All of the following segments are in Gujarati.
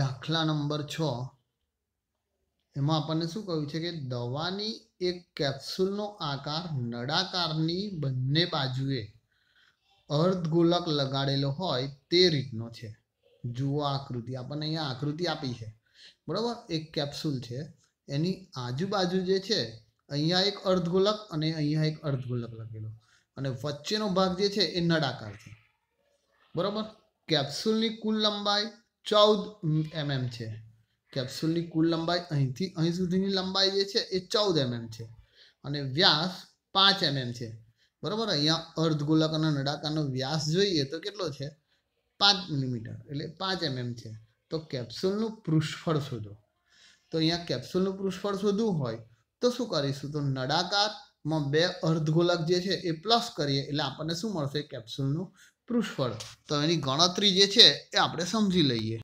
દાખલા નંબર છ એમાં આપણને શું કહ્યું છે કે દવાની એક કેપ્સ્યુલનો આકાર નળાકારની બંને બાજુએ અર્ધગોલક લગાડેલો હોય તે રીતનો છે જુઓ આકૃતિ આપણને અહીંયા આકૃતિ આપી છે બરાબર એક કેપ્સ્યુલ છે એની આજુબાજુ જે છે અહીંયા એક અર્ધગોલક અને અહીંયા એક અર્ધગોલક લગેલો અને વચ્ચેનો ભાગ જે છે એ નળાકાર છે બરાબર કેપ્સ્યુલની કુલ લંબાઈ ચૌદ એમએમ mm છે કેપ્સ્યુલની કુલ લંબાઈ અહીંથી અહીં સુધીની લંબાઈ જે છે એ ચૌદ એમએમ mm છે અને વ્યાસ પાંચ એમએમ mm છે બરાબર અહીંયા અર્ધ ગોલક અને નળાકારનો વ્યાસ જોઈએ તો કેટલો છે પાંચ મિલીમીટર એટલે પાંચ એમએમ છે તો કેપ્સ્યુલનું પૃષ્ઠફળ શોધો તો અહીંયા કેપ્સ્યુલનું પૃષ્ઠફળ શોધવું હોય તો શું કરીશું તો નળાકારમાં બે અર્ધગોલક જે છે એ પ્લસ કરીએ એટલે આપણને શું મળશે કેપ્સ્યુલનું પૃષ્ફળ તો એની ગણતરી જે છે એ આપણે સમજી લઈએ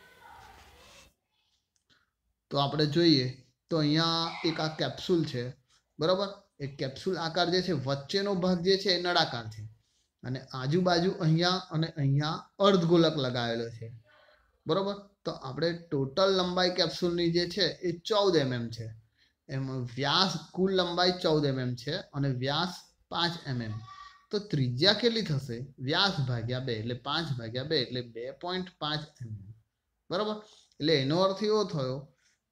તો આપણે જોઈએ તો અહીંયા એક આ કેપ્સ્યુલ છે બરાબર એ કેપ્સ્યુલ આકાર જે છે વચ્ચેનો ભાગ જે છે એ નળાકાર છે અને આજુબાજુ અહીંયા અને અહીંયા અર્ધગોલક લગાવેલો છે બરાબર તો આપણે ટોટલ લંબાઈ કેપ્સ્યુલની જે છે એ ચૌદ એમએમ છે એમાં વ્યાસ કુલ લંબાઈ ચૌદ એમએમ છે અને વ્યાસ પાંચ એમએમ તો ત્રિજ્યા કેટલી થશે વ્યાસ ભાગ્યા બે એટલે પાંચ ભાગ્યા બે એટલે બે પોઈન્ટ પાંચ બરાબર એટલે એનો અર્થ એવો થયો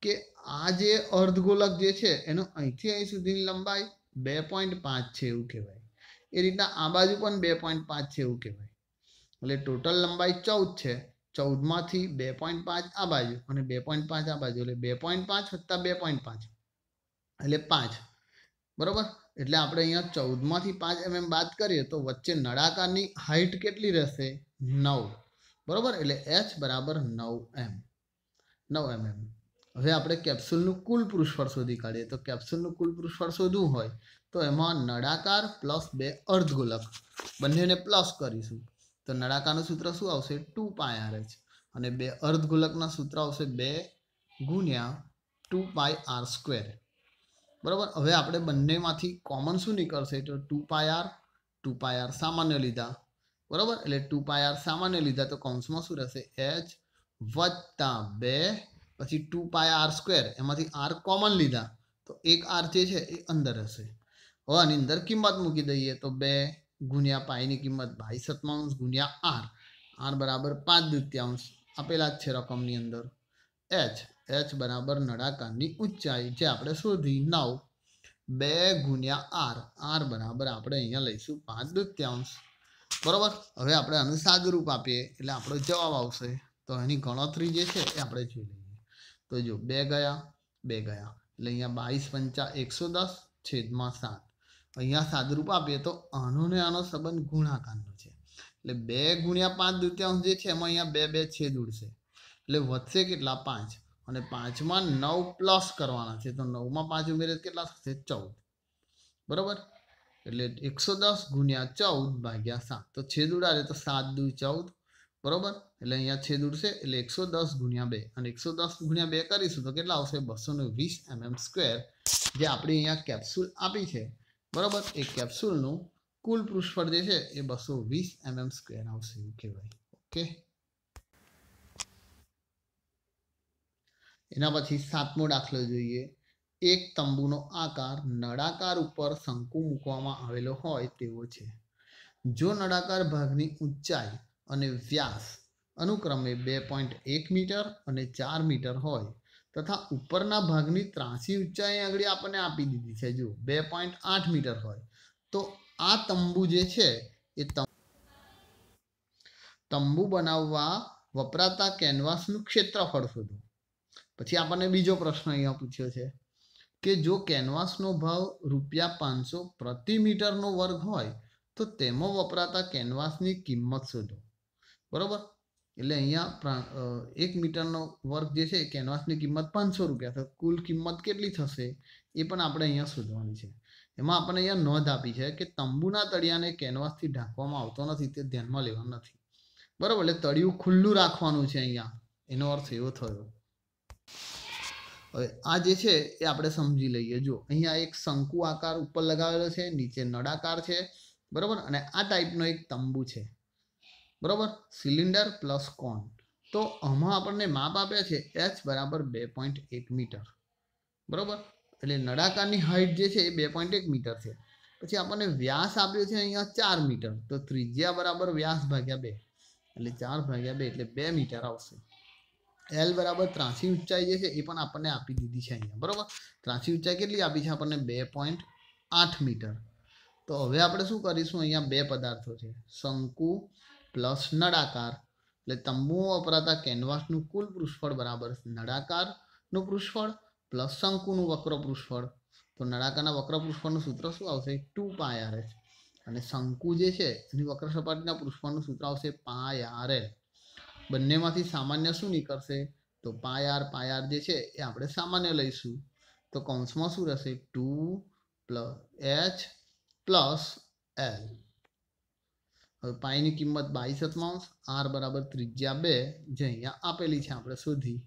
કે આ જે અર્ધગોલક જે છે એનો અહીંથી અહીં સુધીની લંબાઈ બે પોઈન્ટ પાંચ છે એવું કહેવાય એ રીતના આ બાજુ પણ બે પોઈન્ટ પાંચ છે એવું કહેવાય એટલે ટોટલ લંબાઈ ચૌદ છે ચૌદમાંથી બે પોઈન્ટ પાંચ આ બાજુ અને બે પોઈન્ટ પાંચ આ બાજુ એટલે બે પોઈન્ટ પાંચ વત્તા બે પોઈન્ટ પાંચ એટલે પાંચ બરાબર એટલે આપણે અહીંયા ચૌદમાંથી પાંચ એમએમ બાદ કરીએ તો વચ્ચે નળાકારની હાઇટ કેટલી રહેશે નવ બરાબર એટલે એચ બરાબર નવ એમ નવ એમ એમ હવે આપણે કેપ્સ્યુલનું કુલ પૃષ્ઠફળ શોધી કાઢીએ તો કેપ્સ્યુલનું કુલ પૃષ્ઠફળ શોધવું હોય તો એમાં નળાકાર પ્લસ બે અર્ધગોલક બંનેને પ્લસ કરીશું તો નળાકારનું સૂત્ર શું આવશે ટુ પાય આર એચ અને બે અર્ધગોલકના સૂત્ર આવશે બે ગુણ્યા ટુ પાય આર સ્ક્વેર બરાબર હવે આપણે બંનેમાંથી કોમન શું નીકળશે તો two pi r two pi r સામાન્ય લીધા બરાબર એટલે ટુ પાય આર સામાન્ય લીધા તો કૌંસમાં શું રહેશે એચ વત્તા બે પછી ટુ પાય આર સ્ક્વેર એમાંથી આર કોમન લીધા તો એક આર જે છે એ અંદર હશે હવે આની અંદર કિંમત મૂકી દઈએ તો બે ગુણ્યા પાઈની કિંમત બાઈ સત્તાવંશ ગુણ્યા આર આર બરાબર પાંચ દૃત્યાંશ આપેલા જ છે રકમની અંદર એચ એચ બરાબર નળાકારની ઊંચાઈ જે આપણે શોધી નવ બે ગુણ્યા આર આર બરાબર આપણે અહીંયા લઈશું પાંચ દૃત્યાંશ બરાબર હવે આપણે આનું સાદુરૂપ આપીએ એટલે આપણો જવાબ આવશે તો એની ગણતરી જે છે એ આપણે જોઈ લઈએ તો જો બે ગયા બે ગયા એટલે અહીંયા બાવીસ પંચા એકસો દસ છેદમાં સાત અહીંયા સાદુરૂપ આપીએ તો આનો ને આનો સંબંધ ગુણાકારનો છે એટલે બે ગુણ્યા પાંચ દૃત્યાંશ જે છે એમાં અહીંયા બે બે છેદ ઉડશે એટલે વધશે કેટલા પાંચ અને પાંચમાં નવ પ્લસ કરવાના છે તો નવમાં પાંચ ઉમેરે કેટલા થશે ચૌદ બરાબર એટલે એકસો દસ ગુણ્યા ચૌદ ભાગ્યા સાત તો છેદ ઉડાડે તો સાત દુ ચૌદ બરાબર એટલે અહીંયા છેદ ઉડશે એટલે એકસો દસ ગુણ્યા બે અને એકસો દસ ગુણ્યા બે કરીશું તો કેટલા આવશે બસો ને વીસ એમએમ સ્ક્વેર જે આપણે અહીંયા કેપ્સ્યુલ આપી છે બરાબર એ કેપ્સ્યુલનું કુલ પૃષ્ઠફળ જે છે એ બસો વીસ એમએમ સ્ક્વેર આવશે એવું કહેવાય ઓકે એના પછી સાતમો દાખલો જોઈએ એક તંબુનો આકાર નળાકાર ઉપર શંકુ મૂકવામાં આવેલો હોય તેવો છે જો નળાકાર ભાગની ઊંચાઈ અને વ્યાસ અનુક્રમે બે પોઈન્ટ એક મીટર અને ચાર મીટર હોય તથા ઉપરના ભાગની ત્રાસી ઊંચાઈ આગળ આપણને આપી દીધી છે જો બે પોઈન્ટ આઠ મીટર હોય તો આ તંબુ જે છે એ તંબુ બનાવવા વપરાતા કેનવાસનું ક્ષેત્રફળ શોધો પછી આપણને બીજો પ્રશ્ન અહીંયા પૂછ્યો છે કે જો કેનવાસનો ભાવ રૂપિયા પાંચસો પ્રતિ મીટરનો વર્ગ હોય તો તેમાં વપરાતા કેનવાસની કિંમત શોધો બરાબર એટલે અહીંયા એક મીટરનો વર્ગ જે છે કેનવાસની કિંમત પાંચસો રૂપિયા થશે કુલ કિંમત કેટલી થશે એ પણ આપણે અહીંયા શોધવાની છે એમાં આપણે અહીંયા નોંધ આપી છે કે તંબુના તળિયાને કેનવાસથી ઢાંકવામાં આવતો નથી તે ધ્યાનમાં લેવાનું નથી બરાબર એટલે તળિયું ખુલ્લું રાખવાનું છે અહીંયા એનો અર્થ એવો થયો હવે આ જે છે એ આપણે સમજી લઈએ જો અહીંયા એક શંકુ આકાર ઉપર લગાવેલો છે નીચે નળાકાર છે બરાબર અને આ ટાઈપનો એક તંબુ છે બરાબર સિલિન્ડર પ્લસ કોન તો આમાં આપણને માપ આપ્યા છે એચ બરાબર બે પોઈન્ટ એક મીટર બરાબર એટલે નળાકારની હાઇટ જે છે એ બે પોઈન્ટ એક મીટર છે પછી આપણને વ્યાસ આપ્યો છે અહીંયા ચાર મીટર તો ત્રિજ્યા બરાબર વ્યાસ ભાગ્યા બે એટલે ચાર ભાગ્યા બે એટલે બે મીટર આવશે એલ બરાબર ત્રાસી ઊંચાઈ જે છે એ પણ આપણને આપી દીધી છે અહીંયા બરાબર ત્રાસી ઊંચાઈ કેટલી આપી છે આપણને બે પોઈન્ટ આઠ મીટર તો હવે આપણે શું કરીશું અહીંયા બે પદાર્થો છે શંકુ પ્લસ નળાકાર એટલે તંબુઓ વપરાતા કેનવાસનું કુલ પૃષ્ફળ બરાબર નળાકારનું પૃષ્ફળ પ્લસ શંકુનું વક્ર પૃષ્ફળ તો નળાકારના વક્ર પૃષ્ઠફળનું સૂત્ર શું આવશે ટુ પાય આર અને શંકુ જે છે એની વક્ર સપાટીના પૃષ્ઠફળનું સૂત્ર આવશે પાય આર બંનેમાંથી સામાન્ય શું નીકળશે તો પાય પાયાર પાયાર જે છે એ આપણે સામાન્ય લઈશું તો કૌંસમાં શું રહેશે two plus h plus l હવે પાયની કિંમત બાવીસ અતમાંશ આર બરાબર ત્રિજ્યા બે જે અહીંયા આપેલી છે આપણે શોધી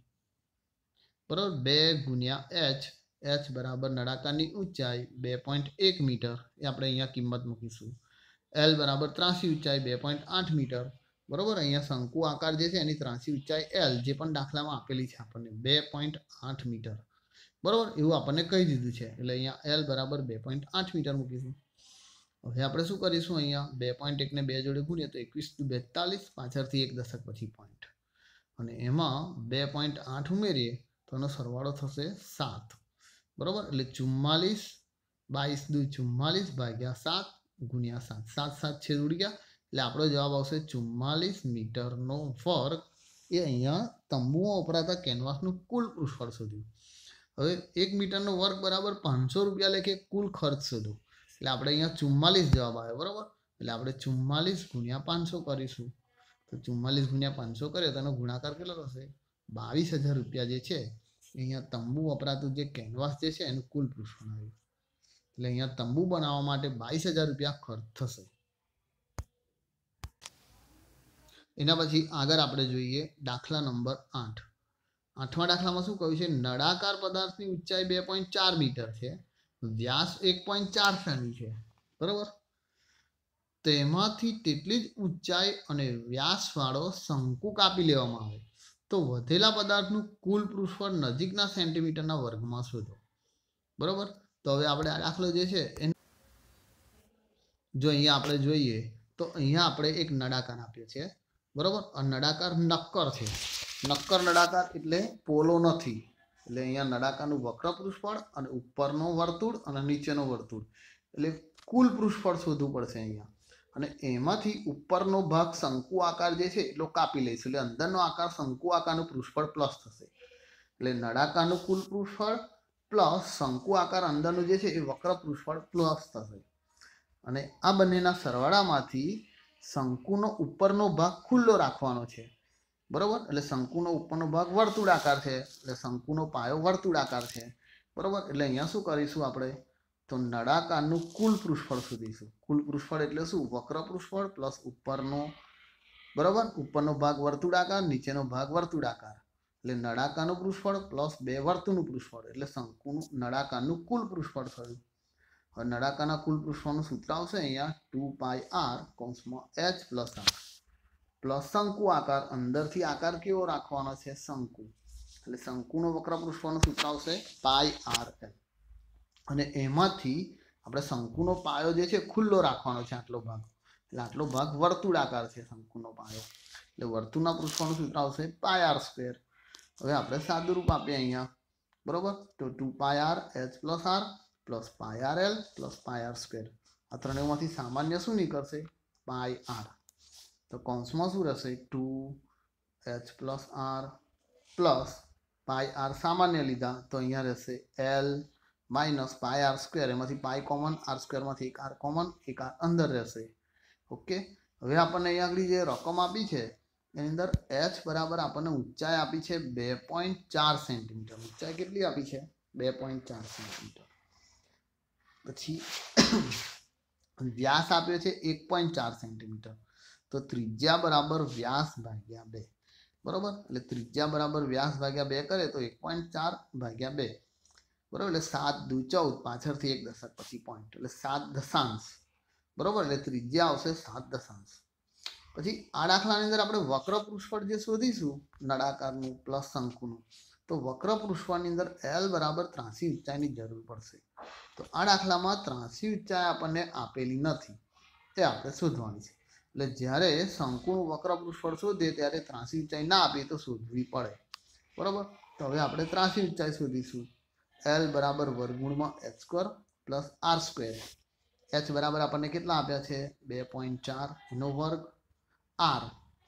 બરાબર બે ગુણ્યા એચ એચ બરાબર નળાકારની ઊંચાઈ બે પોઈન્ટ એક મીટર એ આપણે અહીંયા કિંમત મૂકીશું એલ બરાબર ત્રાસી ઊંચાઈ બે પોઈન્ટ આઠ મીટર બરોબર અહીંયા શંકુ આકાર જે છે એની ત્રાંસી ઊંચાઈ એલ જે પણ દાખલામાં આપેલી છે આપણને બે પોઈન્ટ આઠ મીટર બરોબર એવું આપણને કહી દીધું છે એટલે અહીંયા એલ બરાબર બે પોઈન્ટ આઠ મીટર મૂકીશું હવે આપણે શું કરીશું અહીંયા બે પોઈન્ટ એકને બે જોડે ગુણીએ તો એકવીસ બેતાલીસ પાછળથી એક દશક પછી પોઈન્ટ અને એમાં બે પોઈન્ટ આઠ ઉમેરીએ તો એનો સરવાળો થશે સાત બરાબર એટલે ચુમ્માલીસ બાવીસ દુ ચુમ્માલીસ ભાગ્યા સાત ગુણ્યા સાત સાત સાત છેદ ઉડી ગયા એટલે આપણો જવાબ આવશે ચુમ્માલીસ મીટરનો ફર્ક એ અહીંયા તંબુઓ વપરાતા કેનવાસનું કુલ પૃષ્ઠફળ શોધ્યું હવે એક મીટરનો વર્ક બરાબર પાંચસો રૂપિયા લેખે કુલ ખર્ચ શોધો એટલે આપણે અહીંયા ચુમ્માલીસ જવાબ આવ્યો બરાબર એટલે આપણે ચુમ્માલીસ ગુણ્યા પાંચસો કરીશું તો ચુમ્માલીસ ગુણ્યા પાંચસો કરીએ એનો ગુણાકાર કેટલો થશે બાવીસ હજાર રૂપિયા જે છે અહીંયા તંબુ વપરાતું જે કેનવાસ જે છે એનું કુલ પૃષ્ઠ આવ્યું એટલે અહીંયા તંબુ બનાવવા માટે બાવીસ હજાર રૂપિયા ખર્ચ થશે એના પછી આગળ આપણે જોઈએ દાખલા નંબર આઠ આઠમા દાખલામાં શું કહ્યું છે નળાકાર પદાર્થની ઊંચાઈ બે પોઈન્ટ ચાર મીટર છે વ્યાસ એક પોઈન્ટ ચાર સેમી છે બરાબર તેમાંથી તેટલી જ ઊંચાઈ અને વ્યાસવાળો શંકુ કાપી લેવામાં આવે તો વધેલા પદાર્થનું કુલ પૃષ્ઠફળ નજીકના સેન્ટીમીટરના વર્ગમાં શોધો બરાબર તો હવે આપણે આ દાખલો જે છે એ જો અહીંયા આપણે જોઈએ તો અહીંયા આપણે એક નડાકાર આપ્યો છે બરાબર આ નડાકાર નક્કર છે નક્કર નડાકાર એટલે પોલો નથી એટલે અહીંયા નળાકારનું વક્ર પૃષ્ઠફળ અને ઉપરનો વર્તુળ અને નીચેનો વર્તુળ એટલે કુલ પૃષ્ઠફળ શોધવું પડશે અહીંયા અને એમાંથી ઉપરનો ભાગ શંકુ આકાર જે છે એટલો કાપી લઈશું એટલે અંદરનો આકાર શંકુ આકારનું પૃષ્ઠફળ પ્લસ થશે એટલે નળાકારનું કુલ પૃષ્ઠફળ પ્લસ શંકુ આકાર અંદરનું જે છે એ વક્ર પૃષ્ઠફળ પ્લસ થશે અને આ બંનેના સરવાળામાંથી શંકુનો ઉપરનો ભાગ ખુલ્લો રાખવાનો છે બરાબર એટલે શંકુનો ઉપરનો ભાગ વર્તુળાકાર છે એટલે શંકુનો પાયો વર્તુળાકાર છે બરાબર એટલે અહીંયા શું કરીશું આપણે તો નળાકારનું કુલ પૃષ્ઠફળ શોધીશું કુલ પૃષ્ઠફળ એટલે શું વક્ર પૃષ્ઠફળ પ્લસ ઉપરનો બરાબર ઉપરનો ભાગ વર્તુળાકાર નીચેનો ભાગ વર્તુળાકાર એટલે નળાકારનું પૃષ્ઠફળ પ્લસ બે વર્તુળનું પૃષ્ઠફળ એટલે શંકુનું નળાકારનું કુલ પૃષ્ઠફળ થયું અને નળાકાના વક્રપૃષ્ઠનો ક્ષેત્રફળ આવશે અહીંયા 2πr(h+r) પ્લસ શંકુ આકાર અંદરથી આકાર કેવો રાખવાનો છે શંકુ એટલે શંકુનો વક્રપૃષ્ઠનો ક્ષેત્રફળ આવશે πrલ અને એમાંથી આપણે શંકુનો પાયો જે છે ખુલ્લો રાખવાનો છે આટલો ભાગ એટલે આટલો ભાગ વર્તુળ આકાર છે શંકુનો પાયો એટલે વર્તુળનો પૃષ્ઠફળનો ક્ષેત્રફળ આવશે πr² હવે આપણે સાદું રૂપ આપ્યું અહીંયા બરોબર તો 2πrh+r plus pi r l plus pi r square આ ત્રણેયમાંથી સામાન્ય શું નીકળશે પાય આર તો કૌંસમાં શું રહેશે two h plus r plus pi r સામાન્ય લીધા તો અહીંયા રહેશે l minus pi r square એમાંથી પાય કોમન આર સ્ક્વેરમાંથી એક આર કોમન એક આર અંદર રહેશે ઓકે હવે આપણને અહીંયા આગળ જે રકમ આપી છે એની અંદર એચ બરાબર આપણને ઊંચાઈ આપી છે બે પોઈન્ટ ચાર સેન્ટીમીટર ઊંચાઈ કેટલી આપી છે બે પોઈન્ટ ચાર સેન્ટીમીટર પછી વ્યાસ આપ્યો છે એક પોઈન્ટ ચાર સેન્ટીમીટર તો ત્રિજ્યા બરાબર વ્યાસ ભાગ્યા બે બરાબર એટલે ત્રિજ્યા બરાબર વ્યાસ ભાગ્યા બે કરે તો એક પોઈન્ટ ચાર ભાગ્યા બે બરાબર એટલે સાત દુ ચૌદ પાછળથી એક દશક પછી પોઈન્ટ એટલે સાત દશાંશ બરાબર એટલે ત્રિજ્યા આવશે સાત દશાંશ પછી આ દાખલાની અંદર આપણે વક્ર પૃષ્ઠફળ જે શોધીશું નળાકારનું પ્લસ શંકુનું તો વક્ર પૃષ્ઠફળની અંદર એલ બરાબર ત્રાસી ઊંચાઈની જરૂર પડશે તો આ દાખલામાં ત્રાંસી ઉચ્ચાઈ આપણને આપેલી નથી તે આપણે શોધવાની છે એટલે જ્યારે શંકુનું વક્ર પૃષ્ઠફળ શોધીએ ત્યારે ત્રાંસી ઉંચાઈ ના આપીએ તો શોધવી પડે બરાબર તો હવે આપણે ત્રાંસી ઉંચાઈ શોધીશું એલ બરાબર વર્ગમૂળમાં h square plus r square h બરાબર આપણને કેટલા આપ્યા છે બે પોઈન્ટ ચાર એનો વર્ગ આર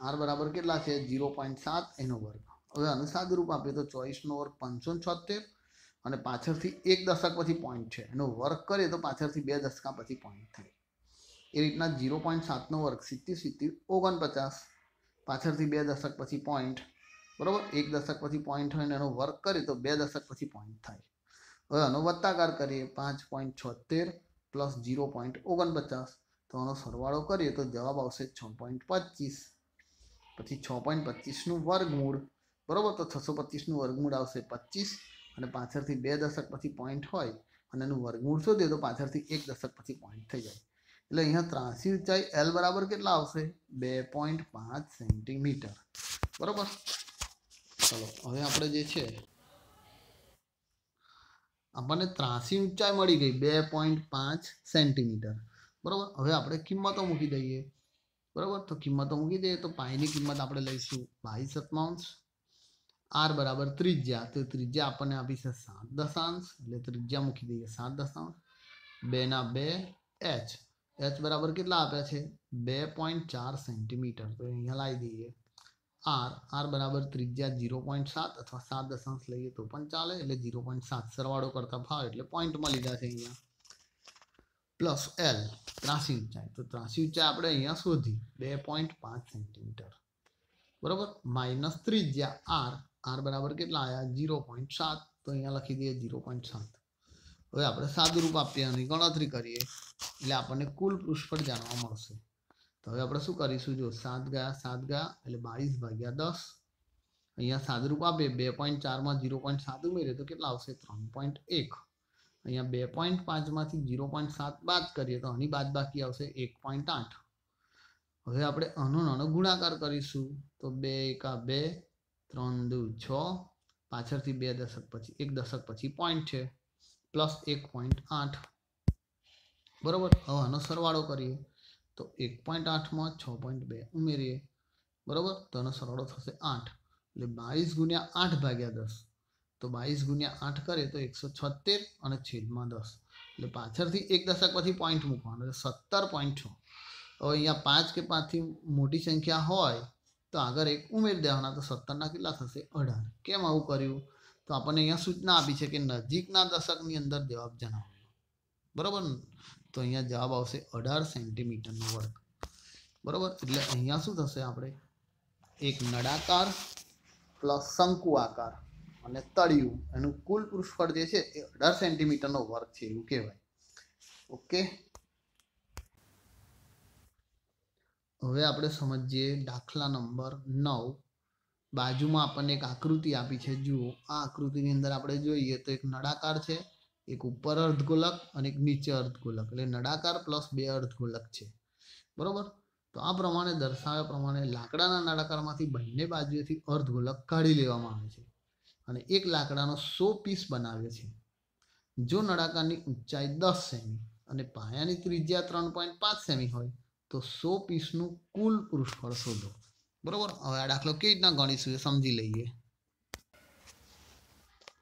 આર બરાબર કેટલા છે જીરો પોઈન્ટ સાત એનો વર્ગ હવે આનું રૂપ આપીએ તો ચોવીસનો વર્ગ પાંચસો છોતેર અને પાછળથી એક દશક પછી પોઈન્ટ છે એનો વર્ક કરીએ તો પાછળથી બે દશકા પછી પોઈન્ટ થાય એ રીતના જીરો પોઈન્ટ સાતનો વર્ક સિત્તેર સિત્તેર ઓગણપચાસ પાછળથી બે દશક પછી પોઈન્ટ બરાબર એક દશક પછી પોઈન્ટ હોય અને એનો વર્ક કરીએ તો બે દશક પછી પોઈન્ટ થાય હવે આનો વત્તાકાર કરીએ પાંચ પોઈન્ટ છોતેર પ્લસ જીરો પોઈન્ટ ઓગણપચાસ તો આનો સરવાળો કરીએ તો જવાબ આવશે છ પોઈન્ટ પચીસ પછી છ પોઈન્ટ પચીસનું વર્ગમૂળ બરાબર તો છસો પચીસનું વર્ગમૂળ આવશે પચીસ અને પાછળથી બે દશક પછી પોઈન્ટ હોય અને એનું વર્ગમૂળ શોધીએ તો પાછળથી એક દશક પછી પોઈન્ટ થઈ જાય એટલે અહીંયા ત્રાસી ઊંચાઈ એલ બરાબર કેટલા આવશે બે પોઈન્ટ પાંચ સેન્ટીમીટર બરાબર ચલો હવે આપણે જે છે આપણને ત્રાસી ઊંચાઈ મળી ગઈ બે પોઈન્ટ પાંચ સેન્ટીમીટર બરાબર હવે આપણે કિંમતો મૂકી દઈએ બરાબર તો કિંમતો મૂકી દઈએ તો પાઈની કિંમત આપણે લઈશું બાવીસ સત્તાવન r बराबर त्रिज्या तो त्रिज्या अपन ने अभी से 7 दशांश એટલે त्रिज्या મુખી દીયે 7 दशांश b ના b h h बराबर કેટલા આપ્યા છે 2.4 સેન્ટીમીટર તો અહીંયા લઈ દઈએ r r बराबर त्रिज्या 0.7 અથવા 7 दशांश લઈ તો પણ ચાલે એટલે 0.7 સરવાળો કરતા ભાવ એટલે પોઈન્ટ માં લીધા છે અહીંયા + l તાસી ઊંચાઈ તો તાસી ઊંચાઈ આપણે અહીંયા શોધી 2.5 સેન્ટીમીટર બરોબર - त्रिज्या r આર બરાબર કેટલા આવ્યા ઝીરો પોઈન્ટ સાત તો અહીંયા લખી દઈએ ઝીરો પોઈન્ટ સાત હવે આપણે સાદુરૂપ આપીએ અને ગણતરી કરીએ એટલે આપણને કુલ પૃષ્ઠફળ જાણવા મળશે તો હવે આપણે શું કરીશું જો સાત ગયા સાત ગયા એટલે બાવીસ ભાગ્યા દસ અહીંયા સાદુરૂપ આપે બે પોઈન્ટ ચારમાં ઝીરો પોઈન્ટ સાત ઉમેરીએ તો કેટલા આવશે ત્રણ પોઈન્ટ એક અહીંયા બે પોઈન્ટ પાંચમાંથી ઝીરો પોઈન્ટ સાત બાદ કરીએ તો આની બાદ બાકી આવશે એક પોઈન્ટ આઠ હવે આપણે આનો નાનો ગુણાકાર કરીશું તો બે એકા બે ત્રણ દુ છ પાછળથી બે દશક પછી એક દશક પછી પોઈન્ટ છે પ્લસ એક પોઈન્ટ આઠ બરાબર હવે આનો સરવાળો કરીએ તો એક પોઈન્ટ આઠમાં છ પોઈન્ટ બે ઉમેરીએ બરાબર તો આનો સરવાળો થશે આઠ એટલે બાવીસ ગુણ્યા આઠ ભાગ્યા દસ તો બાવીસ ગુણ્યા આઠ કરે તો એકસો છોતેર અને છેદમાં દસ એટલે પાછળથી એક દશક પછી પોઈન્ટ મૂકવાનો એટલે સત્તર પોઈન્ટ છ હવે અહીંયા પાંચ કે પાંચથી મોટી સંખ્યા હોય તો આગળ એક ઉમેરી દેવાના તો સત્તરના કેટલા થશે અઢાર કેમ આવું કર્યું તો આપણને અહીંયા સૂચના આપી છે કે નજીકના દશકની અંદર જવાબ જણાવો બરાબર તો અહીંયા જવાબ આવશે અઢાર સેન્ટીમીટરનો વર્ગ બરાબર એટલે અહીંયા શું થશે આપણે એક નળાકાર પ્લસ શંકુ આકાર અને તળિયું એનું કુલ પૃષ્ઠફળ જે છે એ અઢાર સેન્ટીમીટરનો વર્ગ છે એવું કહેવાય ઓકે હવે આપણે સમજીએ દાખલા નંબર નવ બાજુમાં આપણને એક આકૃતિ આપી છે જુઓ આ આકૃતિની અંદર આપણે જોઈએ તો એક નળાકાર છે એક ઉપર અર્ધગોલક અને એક નીચે અર્ધગોલક એટલે નળાકાર પ્લસ બે અર્ધગોલક છે બરોબર તો આ પ્રમાણે દર્શાવ્યા પ્રમાણે લાકડાના નળાકારમાંથી બંને બાજુએથી અર્ધગોલક કાઢી લેવામાં આવે છે અને એક લાકડાનો સો પીસ બનાવે છે જો નળાકારની ઊંચાઈ દસ સેમી અને પાયાની ત્રિજ્યા ત્રણ પોઈન્ટ પાંચ સેમી હોય તો સો પીસનું કુલ પૃષ્ઠફળ શોધો બરાબર હવે આ દાખલો કેવી રીતના ગણીશું એ સમજી લઈએ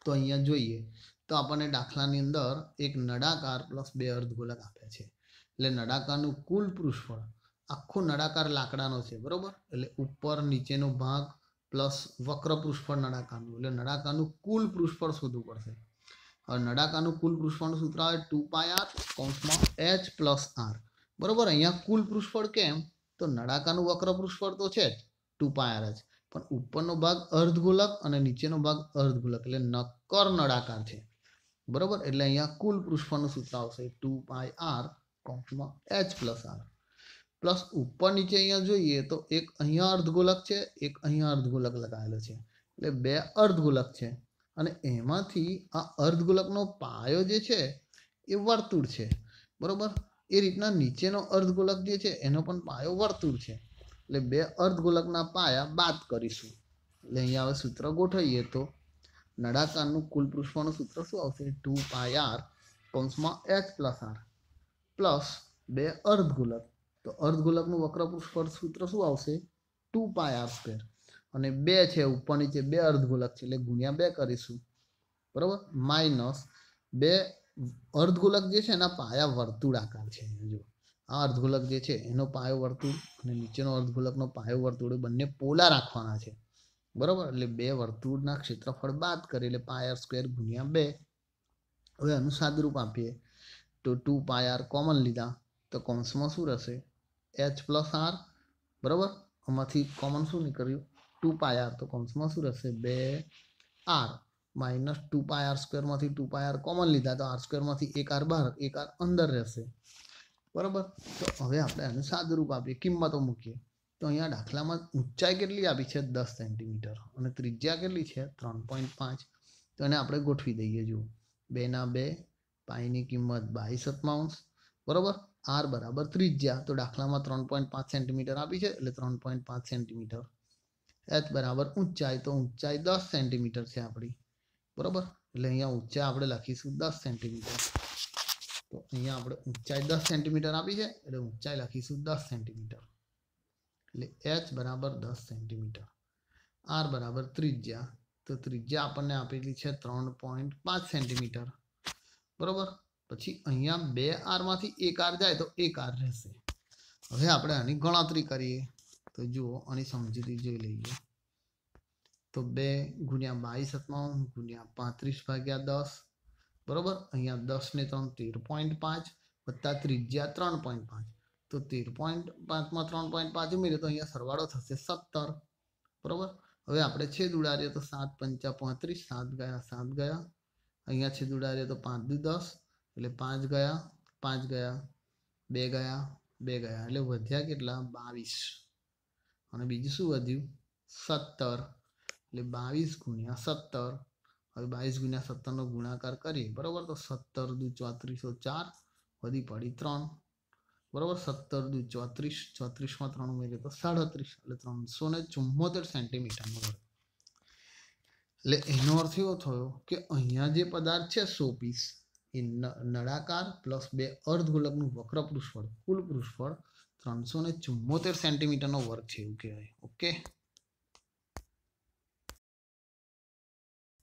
તો અહીંયા જોઈએ તો આપણને દાખલાની અંદર એક નડાકાર પ્લસ બે અર્ધગોલક આપ્યા છે એટલે નળાકારનું કુલ પૃષ્ઠફળ આખો નડાકાર લાકડાનો છે બરાબર એટલે ઉપર નીચેનો ભાગ પ્લસ વક્ર પૃષ્ઠફળ નડાકારનું એટલે નળાકારનું કુલ પૃષ્ઠફળ શોધવું પડશે હવે નળાકારનું કુલ પૃષ્ઠફળનું સૂત્ર આવે ટુ પાય આર કોન્સમાં એચ પ્લસ આર બરોબર અહીંયા કુલ પૃષ્ઠફળ કેમ તો નળાકારનું વક્ર પૃષ્ઠફળ તો છે જ ટુ પાયર જ પણ ઉપરનો ભાગ અર્ધગોલક અને નીચેનો ભાગ અર્ધગોલક એટલે નક્કર નળાકાર છે બરાબર એટલે અહીંયા કુલ પૃષ્ઠફળનું સૂત્ર આવશે ટુ પાય આર કૌંસમાં એચ પ્લસ આર પ્લસ ઉપર નીચે અહીંયા જોઈએ તો એક અહીંયા અર્ધગોલક છે એક અહીંયા અર્ધગોલક લગાવેલો છે એટલે બે અર્ધગોલક છે અને એમાંથી આ અર્ધગોલકનો પાયો જે છે એ વર્તુળ છે બરાબર એ રીતના નીચેનો અર્ધગોલક જે છે એનો પણ પાયો વર્તુળ છે એટલે બે અર્ધગોલકના પાયા બાદ કરીશું એટલે અહીંયા હવે સૂત્ર ગોઠવીએ તો નડાકારનું કુલ પૃષ્ઠનું સૂત્ર શું આવશે ટુ પાય આર કૌંસમાં એચ પ્લસ આર પ્લસ બે અર્ધગોલક તો અર્ધગોલકનું વક્ર પૃષ્ઠ સૂત્ર શું આવશે ટુ પાય આર સ્ક્વેર અને બે છે ઉપર નીચે બે અર્ધગોલક છે એટલે ગુણ્યા બે કરીશું બરાબર માઇનસ બે અર્ધગોલક જે છે એના પાયા વર્તુળાકાર છે જો આ અર્ધગોલક જે છે એનો પાયો વર્તુળ અને નીચેનો અર્ધગોલકનો પાયો વર્તુળ બંને પોલા રાખવાના છે બરોબર એટલે બે વર્તુળના ક્ષેત્રફળ બાદ કરી એટલે પાય સ્ક્વેર ગુણ્યા બે હવે આનું સાદરૂપ આપીએ તો ટુ પાય કોમન લીધા તો કોન્સમાં શું રહેશે એચ પ્લસ આર બરાબર આમાંથી કોમન શું નીકળ્યું ટુ પાય તો કોન્સમાં શું રહેશે બે r minus two pi r સ્ક્વેરમાંથી ટુ પાય આર કોમન લીધા તો આર સ્ક્વેરમાંથી એક આર બહાર એક આર અંદર રહેશે બરાબર તો હવે આપણે આને સાદુરૂપ આપીએ કિંમતો મૂકીએ તો અહીંયા દાખલામાં ઊંચાઈ કેટલી આપી છે દસ સેન્ટીમીટર અને ત્રિજ્યા કેટલી છે ત્રણ પોઈન્ટ પાંચ તો એને આપણે ગોઠવી દઈએ જુઓ બેના બે પાઈની કિંમત બાવીસ સત્તાવંશ બરાબર આર બરાબર ત્રિજ્યા તો દાખલામાં ત્રણ પોઈન્ટ પાંચ સેન્ટીમીટર આપી છે એટલે ત્રણ પોઈન્ટ પાંચ સેન્ટીમીટર એચ બરાબર ઊંચાઈ તો ઊંચાઈ દસ સેન્ટીમીટર છે આપણી બરોબર એટલે અહીંયા ઊંચા આપણે લખીશું દસ સેન્ટીમીટર તો અહીંયા આપણે ઊંચાઈ દસ સેન્ટીમીટર આપી છે એટલે ઊંચાઈ લખીશું દસ સેન્ટીમીટર એટલે એચ બરાબર દસ સેન્ટીમીટર આર બરાબર ત્રિજ્યા તો ત્રિજ્યા આપણને આપેલી છે ત્રણ પોઈન્ટ પાંચ સેન્ટીમીટર બરાબર પછી અહીંયા બે આરમાંથી એક આર જાય તો એક આર રહેશે હવે આપણે આની ગણતરી કરીએ તો જુઓ આની સમજૂતી જોઈ લઈએ તો બે ગુણ્યા બાવીસ અપનાવું ગુણ્યા પાંત્રીસ ભાગ્યા દસ બરોબર અહીંયા દસને ત્રણ તેર પોઈન્ટ પાંચ વત્તા ત્રિજ્યા ત્રણ પોઈન્ટ પાંચ તો તેર પોઈન્ટ પાંચમાં ત્રણ પોઈન્ટ પાંચ ઉમેરીએ તો અહીંયા સરવાળો થશે સત્તર બરોબર હવે આપણે છેદ ઉડાડીએ તો સાત પંચા પાંત્રીસ સાત ગયા સાત ગયા અહીંયા છેદ ઉડાડીએ તો પાંચ દુ દસ એટલે પાંચ ગયા પાંચ ગયા બે ગયા બે ગયા એટલે વધ્યા કેટલા બાવીસ અને બીજું શું વધ્યું સત્તર એટલે બાવીસ ગુણ્યા સત્તર હવે બાવીસ ગુણ્યા સત્તરનો ગુણાકાર કરીએ બરાબર તો સત્તર દુ ચોત્રીસો ચાર વધી પડી ત્રણ બરાબર સત્તર દુ ચોત્રીસ ચોત્રીસમાં ત્રણ ઉમેરીએ તો સાડત્રીસ એટલે ત્રણસો ને ચુમ્મોતેર સેન્ટીમીટરનો વર્ગ એટલે એનો અર્થ એવો થયો કે અહીંયા જે પદાર્થ છે સો પીસ એ નળાકાર પ્લસ બે અર્ધગોલકનું વક્ર પૃષ્ઠફળ કુલ પૃષ્ફળ ત્રણસો ને ચુમ્મોતેર સેન્ટીમીટરનો વર્ગ છે એવું કહેવાય ઓકે